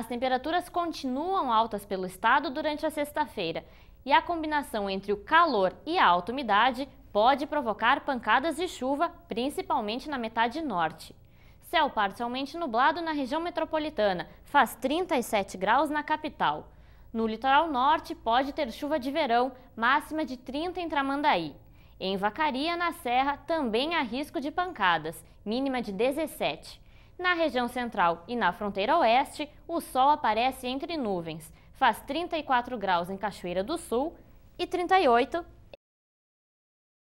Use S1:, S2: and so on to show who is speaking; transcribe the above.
S1: As temperaturas continuam altas pelo estado durante a sexta-feira e a combinação entre o calor e a alta umidade pode provocar pancadas de chuva, principalmente na metade norte. Céu parcialmente nublado na região metropolitana, faz 37 graus na capital. No litoral norte pode ter chuva de verão, máxima de 30 em Tramandaí. Em Vacaria, na Serra, também há risco de pancadas, mínima de 17. Na região central e na fronteira oeste, o sol aparece entre nuvens. Faz 34 graus em Cachoeira do Sul e 38